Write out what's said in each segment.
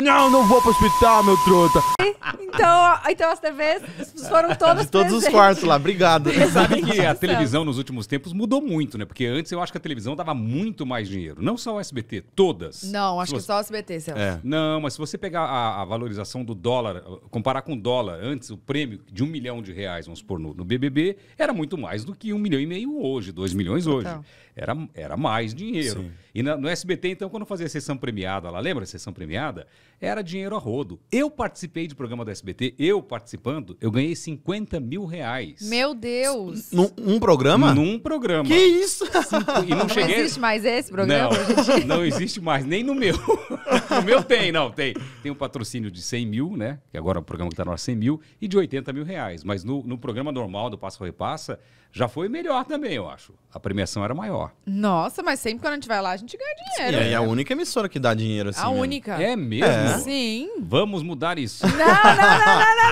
Não, não vou pro hospital, meu trota. Então, então as TVs foram tá todas De todos presentes. os quartos lá, obrigado. Você sabe que a televisão nos últimos tempos mudou muito, né? Porque antes eu acho que a televisão dava muito mais dinheiro. Não só o SBT, todas. Não, acho você... que só o SBT, Celso. É. Não, mas se você pegar a, a, valorização do dólar, comparar com o dólar, antes o prêmio de um milhão de reais, vamos supor, no, no BBB, era muito mais do que um milhão e meio hoje, dois milhões hoje. Era, era mais dinheiro. Sim. E na, no SBT, então, quando fazia a sessão premiada lá, lembra a sessão premiada? era dinheiro a rodo. Eu participei de programa do SBT, eu participando, eu ganhei 50 mil reais. Meu Deus! Num um programa? Num programa. Que isso? Cinco, e não, não cheguei... existe mais esse programa? Não, não existe mais, nem no meu o meu tem, não, tem. Tem um patrocínio de 100 mil, né? Que agora é o programa que está no ar, 100 mil. E de 80 mil reais. Mas no, no programa normal do Passa Repassa, já foi melhor também, eu acho. A premiação era maior. Nossa, mas sempre quando a gente vai lá, a gente ganha dinheiro. É, né? é a única emissora que dá dinheiro assim. A mesmo. Né? única. É mesmo? É. Sim. Vamos mudar isso. Não, não,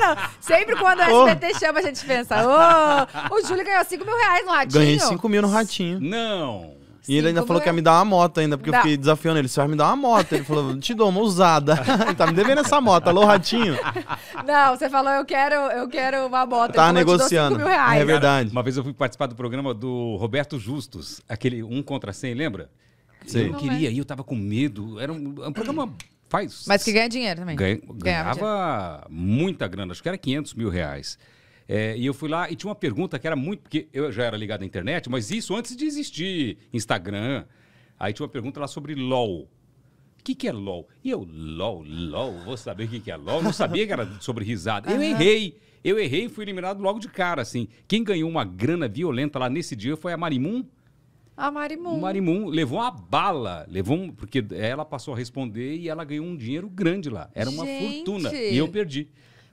não, não, não, Sempre quando a SBT oh. chama, a gente pensa: ô, oh, o Júlio ganhou 5 mil reais no ratinho. Ganhei 5 mil no ratinho. Não. E ele ainda falou que ia é? me dar uma moto ainda, porque Dá. eu fiquei desafiando ele. Você vai me dar uma moto? Ele falou, te dou uma usada. ele tá me devendo essa moto, alô, ratinho. Não, você falou, eu quero, eu quero uma moto. Tá negociando. Mil reais. É verdade. Uma vez eu fui participar do programa do Roberto Justus, aquele Um Contra 100, lembra? Sim. Eu não queria ir, eu tava com medo. Era um, é um programa faz... Mas que ganha dinheiro também. Ganha, ganhava, ganhava dinheiro. muita grana, acho que era 500 mil reais. É, e eu fui lá e tinha uma pergunta que era muito. Porque eu já era ligado à internet, mas isso antes de existir Instagram. Aí tinha uma pergunta lá sobre LOL. O que, que é LOL? E eu, LOL, LOL, vou saber o que, que é LOL. Não sabia que era sobre risada. Eu errei. Eu errei e fui eliminado logo de cara, assim. Quem ganhou uma grana violenta lá nesse dia foi a Marimum. A Marimum. Marimum levou uma bala, levou um, porque ela passou a responder e ela ganhou um dinheiro grande lá. Era uma Gente. fortuna. E eu perdi.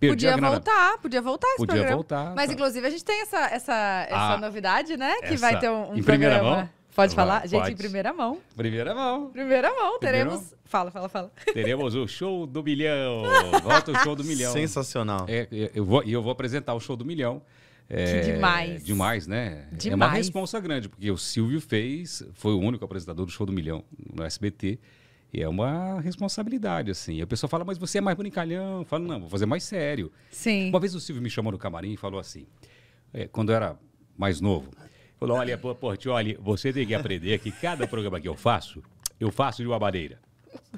Perdi podia voltar, podia voltar esse podia programa. voltar. Mas, tá. inclusive, a gente tem essa, essa, essa ah, novidade, né? Que essa, vai ter um, um em primeira programa. mão? Pode falar? Pode. Gente, em primeira mão. Primeira mão. Primeira mão, teremos... Fala, fala, fala. Teremos o show do milhão. Volta o show do milhão. Sensacional. E é, é, eu, vou, eu vou apresentar o show do milhão. É, demais. Demais, né? Demais. É uma responsa grande, porque o Silvio fez, foi o único apresentador do show do milhão no SBT. E é uma responsabilidade, assim. A pessoa fala, mas você é mais brincalhão. Eu falo, não, vou fazer mais sério. Sim. Uma vez o Silvio me chamou no camarim e falou assim, é, quando eu era mais novo, falou, olha, Portioli, você tem que aprender que cada programa que eu faço, eu faço de uma maneira.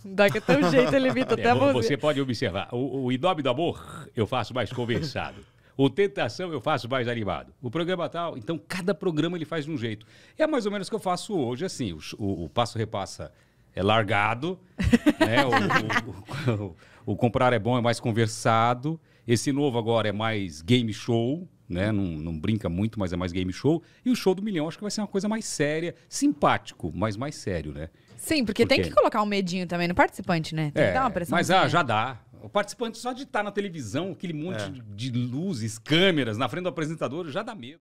Dá que até um jeito ele evita é, até você. Você pode observar. O, o do Amor, eu faço mais conversado. O Tentação eu faço mais animado. O programa tal, então cada programa ele faz de um jeito. É mais ou menos o que eu faço hoje, assim. O, o, o Passo Repassa é largado, né? o, o, o, o, comprar é bom, é mais conversado. Esse novo agora é mais game show, né? Não, não brinca muito, mas é mais game show. E o show do milhão acho que vai ser uma coisa mais séria, simpático, mas mais sério, né? Sim, porque, tem que colocar um medinho também no participante, né? Tem é, que dar uma pressão. Mas ah, já dá. O participante só de estar tá na televisão, aquele monte é. de luzes, câmeras na frente do apresentador, já dá medo.